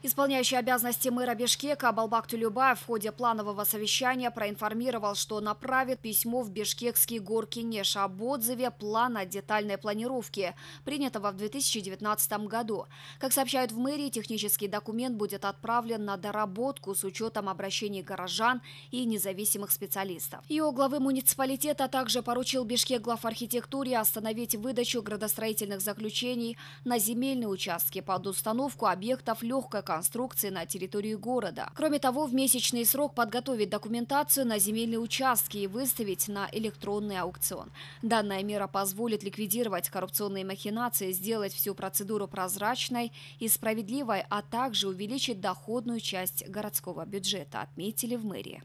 Исполняющий обязанности мэра Бишкека Балбак Тюлюбаев в ходе планового совещания проинформировал, что направит письмо в бишкекский горкинеш об отзыве плана детальной планировки, принятого в 2019 году. Как сообщают в мэрии, технический документ будет отправлен на доработку с учетом обращений горожан и независимых специалистов. Ее главы муниципалитета также поручил Бишкек глав архитектуре остановить выдачу градостроительных заключений на земельные участки под установку объектов легкой конструкции на территории города. Кроме того, в месячный срок подготовить документацию на земельные участки и выставить на электронный аукцион. Данная мера позволит ликвидировать коррупционные махинации, сделать всю процедуру прозрачной и справедливой, а также увеличить доходную часть городского бюджета, отметили в мэрии.